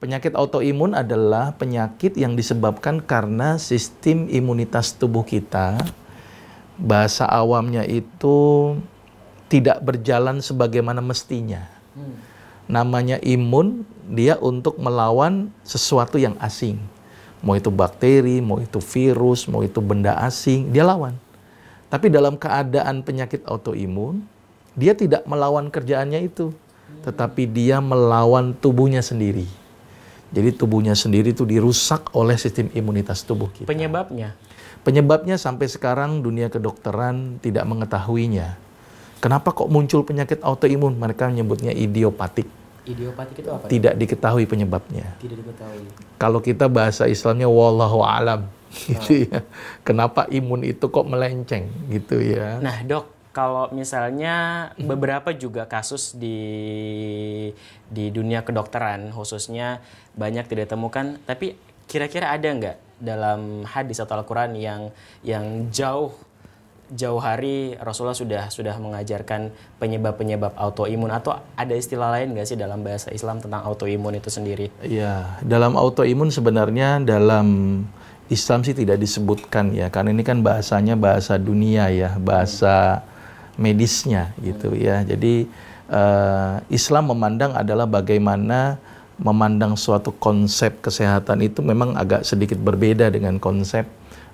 Penyakit autoimun adalah penyakit yang disebabkan karena sistem imunitas tubuh kita, bahasa awamnya itu tidak berjalan sebagaimana mestinya. Hmm. Namanya imun, dia untuk melawan sesuatu yang asing. Mau itu bakteri, mau itu virus, mau itu benda asing, dia lawan. Tapi dalam keadaan penyakit autoimun, dia tidak melawan kerjaannya itu, tetapi dia melawan tubuhnya sendiri. Jadi tubuhnya sendiri itu dirusak oleh sistem imunitas tubuh kita. Penyebabnya? Penyebabnya sampai sekarang dunia kedokteran tidak mengetahuinya. Kenapa kok muncul penyakit autoimun? Mereka menyebutnya idiopatik. Idiopatik itu apa? Tidak diketahui penyebabnya. Tidak diketahui. Kalau kita bahasa Islamnya wallahu alam gitu ya. Kenapa imun itu kok melenceng gitu ya. Nah, Dok, kalau misalnya beberapa juga kasus di di dunia kedokteran khususnya banyak tidak ditemukan, tapi kira-kira ada nggak dalam hadis atau Al-Quran yang yang jauh jauh hari Rasulullah sudah sudah mengajarkan penyebab-penyebab autoimun atau ada istilah lain nggak sih dalam bahasa Islam tentang autoimun itu sendiri? Iya, dalam autoimun sebenarnya dalam Islam sih tidak disebutkan ya, karena ini kan bahasanya bahasa dunia ya, bahasa hmm medisnya gitu ya. Jadi uh, Islam memandang adalah bagaimana memandang suatu konsep kesehatan itu memang agak sedikit berbeda dengan konsep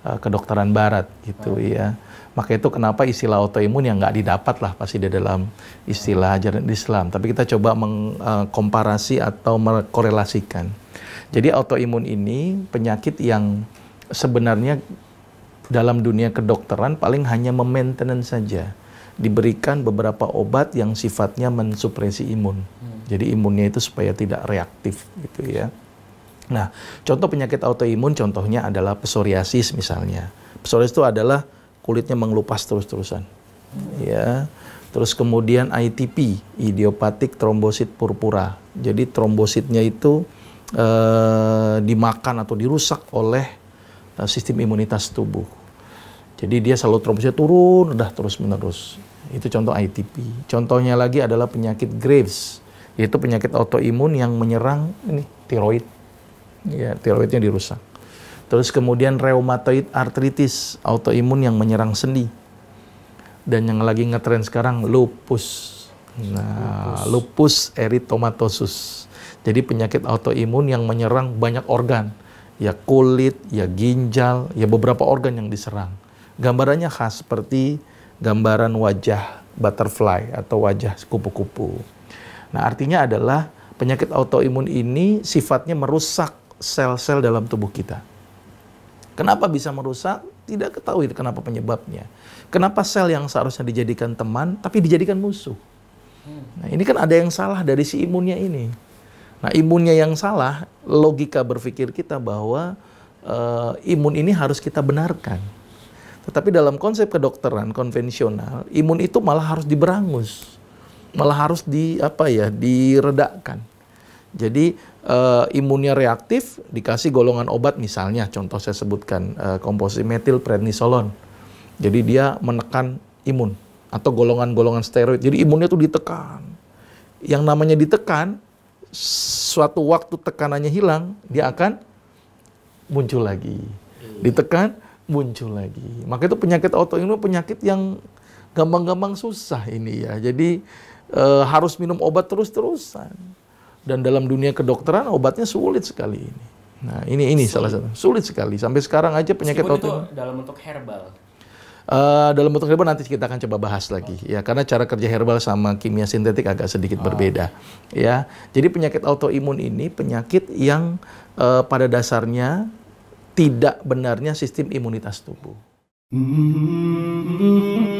uh, kedokteran barat gitu hmm. ya. Maka itu kenapa istilah autoimun yang nggak didapat lah pasti di dalam istilah ajaran Islam. Tapi kita coba mengkomparasi eh, uh, atau merekorelasikan. Jadi autoimun ini penyakit yang sebenarnya dalam dunia kedokteran paling hanya memaintenance saja diberikan beberapa obat yang sifatnya mensupresi imun. Hmm. Jadi imunnya itu supaya tidak reaktif gitu ya. Nah, contoh penyakit autoimun contohnya adalah psoriasis misalnya. Psoriasis itu adalah kulitnya mengelupas terus-terusan. Hmm. Ya. Terus kemudian ITP, idiopatik trombosit purpura. Jadi trombositnya itu eh, dimakan atau dirusak oleh eh, sistem imunitas tubuh jadi dia selalu trombosnya turun, udah terus-menerus. Itu contoh ITP. Contohnya lagi adalah penyakit Graves, yaitu penyakit autoimun yang menyerang ini tiroid. Ya, tiroidnya dirusak. Terus kemudian rheumatoid arthritis, autoimun yang menyerang sendi. Dan yang lagi ngetren sekarang lupus. Nah, lupus, lupus eritomatosus. Jadi penyakit autoimun yang menyerang banyak organ, ya kulit, ya ginjal, ya beberapa organ yang diserang. Gambarannya khas seperti gambaran wajah butterfly atau wajah kupu-kupu. Nah, artinya adalah penyakit autoimun ini sifatnya merusak sel-sel dalam tubuh kita. Kenapa bisa merusak? Tidak ketahui kenapa penyebabnya. Kenapa sel yang seharusnya dijadikan teman tapi dijadikan musuh? Nah, ini kan ada yang salah dari si imunnya ini. Nah, imunnya yang salah, logika berpikir kita bahwa e, imun ini harus kita benarkan. Tetapi dalam konsep kedokteran konvensional, imun itu malah harus diberangus. Malah harus di apa ya, diredakan. Jadi e, imunnya reaktif dikasih golongan obat misalnya contoh saya sebutkan e, eh, komposisi metil prednisolon. Jadi dia menekan imun atau golongan-golongan steroid. Jadi imunnya tuh ditekan. Yang namanya ditekan suatu waktu tekanannya hilang, dia akan muncul lagi. Ditekan muncul lagi. Maka itu penyakit autoimun penyakit yang gampang-gampang susah ini ya. Jadi e, harus minum obat terus-terusan. Dan dalam dunia kedokteran obatnya sulit sekali ini. Nah, ini ini sulit. salah satu. Sulit sekali. Sampai sekarang aja penyakit autoimun dalam bentuk herbal. Uh, dalam bentuk herbal nanti kita akan coba bahas lagi ya karena cara kerja herbal sama kimia sintetik agak sedikit oh. berbeda ya jadi penyakit autoimun ini penyakit yang uh, pada dasarnya tidak benarnya sistem imunitas tubuh. Mm -hmm.